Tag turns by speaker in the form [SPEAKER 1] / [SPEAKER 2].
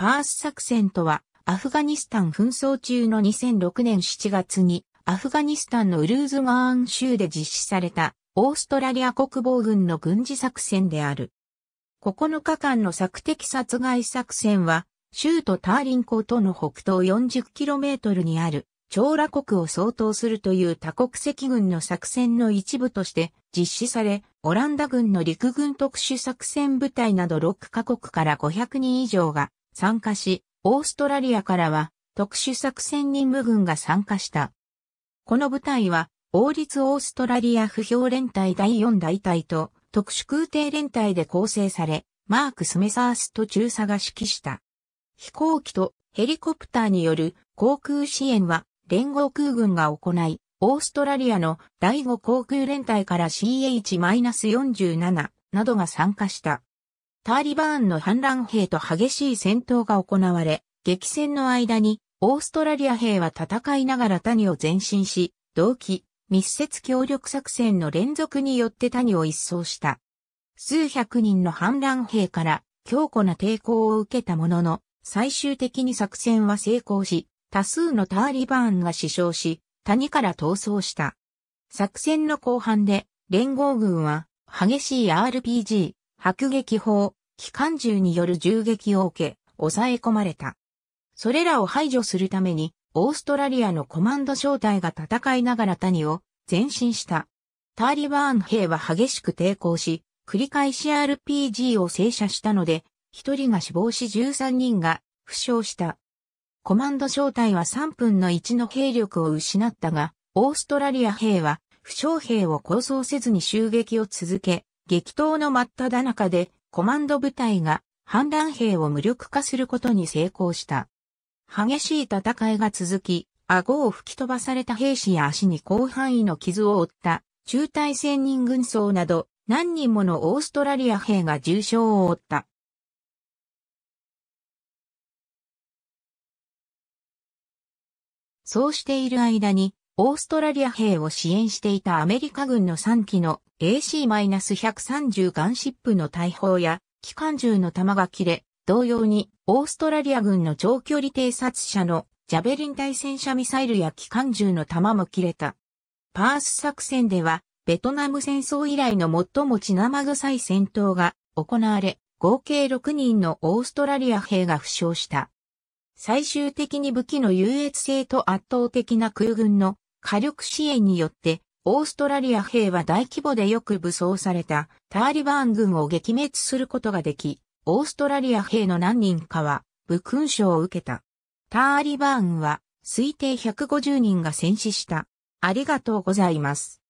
[SPEAKER 1] パース作戦とは、アフガニスタン紛争中の2006年7月に、アフガニスタンのウルーズマーン州で実施された、オーストラリア国防軍の軍事作戦である。9日間の索敵殺害作戦は、州都ターリン港との北東 40km にある、長羅国を相当するという多国籍軍の作戦の一部として実施され、オランダ軍の陸軍特殊作戦部隊など6カ国から500人以上が参加し、オーストラリアからは特殊作戦任務軍が参加した。この部隊は、王立オーストラリア不評連隊第4大隊と特殊空挺連隊で構成され、マーク・スメサースと中佐が指揮した。飛行機とヘリコプターによる航空支援は連合空軍が行い、オーストラリアの第5航空連隊から CH-47 などが参加した。ターリバーンの反乱兵と激しい戦闘が行われ、激戦の間にオーストラリア兵は戦いながら谷を前進し、同期、密接協力作戦の連続によって谷を一掃した。数百人の反乱兵から強固な抵抗を受けたものの、最終的に作戦は成功し、多数のターリバーンが死傷し、谷から逃走した。作戦の後半で、連合軍は、激しい RPG、迫撃砲、機関銃による銃撃を受け、抑え込まれた。それらを排除するために、オーストラリアのコマンド小隊が戦いながら谷を前進した。ターリバーン兵は激しく抵抗し、繰り返し RPG を制射したので、1人が死亡し13人が負傷した。コマンド小隊は3分の1の兵力を失ったが、オーストラリア兵は負傷兵を構想せずに襲撃を続け、激闘の真っ只中でコマンド部隊が反乱兵を無力化することに成功した。激しい戦いが続き、顎を吹き飛ばされた兵士や足に広範囲の傷を負った中隊千人軍曹など何人ものオーストラリア兵が重傷を負った。そうしている間にオーストラリア兵を支援していたアメリカ軍の3機の AC-130 ガンシップの大砲や機関銃の弾が切れ、同様にオーストラリア軍の長距離偵察車のジャベリン対戦車ミサイルや機関銃の弾も切れた。パース作戦ではベトナム戦争以来の最も血生臭い戦闘が行われ、合計6人のオーストラリア兵が負傷した。最終的に武器の優越性と圧倒的な空軍の火力支援によって、オーストラリア兵は大規模でよく武装されたターリバーン軍を撃滅することができ、オーストラリア兵の何人かは武勲賞を受けた。ターリバーンは推定150人が戦死した。ありがとうございます。